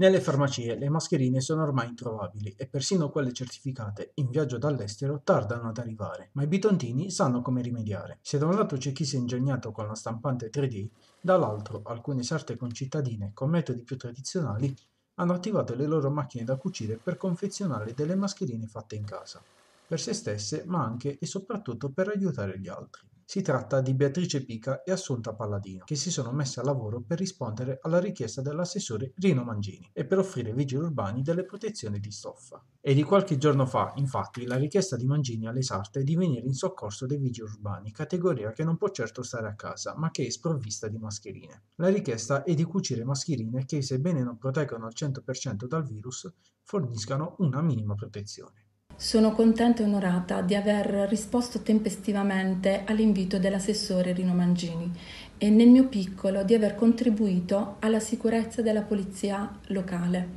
Nelle farmacie le mascherine sono ormai introvabili e persino quelle certificate in viaggio dall'estero tardano ad arrivare, ma i bitontini sanno come rimediare. Se da un lato c'è chi si è ingegnato con la stampante 3D, dall'altro alcune sarte concittadine con metodi più tradizionali hanno attivato le loro macchine da cucire per confezionare delle mascherine fatte in casa, per se stesse ma anche e soprattutto per aiutare gli altri. Si tratta di Beatrice Pica e Assunta Palladino, che si sono messe al lavoro per rispondere alla richiesta dell'assessore Rino Mangini e per offrire ai vigili urbani delle protezioni di stoffa. È di qualche giorno fa, infatti, la richiesta di Mangini alle Sarte di venire in soccorso dei vigili urbani, categoria che non può certo stare a casa, ma che è sprovvista di mascherine. La richiesta è di cucire mascherine che, sebbene non proteggano al 100% dal virus, forniscano una minima protezione. Sono contenta e onorata di aver risposto tempestivamente all'invito dell'assessore Rino Mangini e nel mio piccolo di aver contribuito alla sicurezza della polizia locale.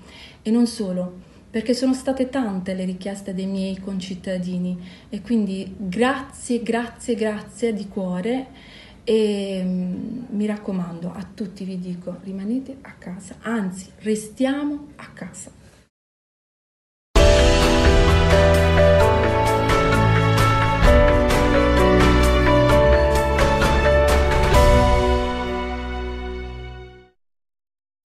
E non solo, perché sono state tante le richieste dei miei concittadini e quindi grazie, grazie, grazie di cuore e mm, mi raccomando a tutti vi dico rimanete a casa, anzi restiamo a casa.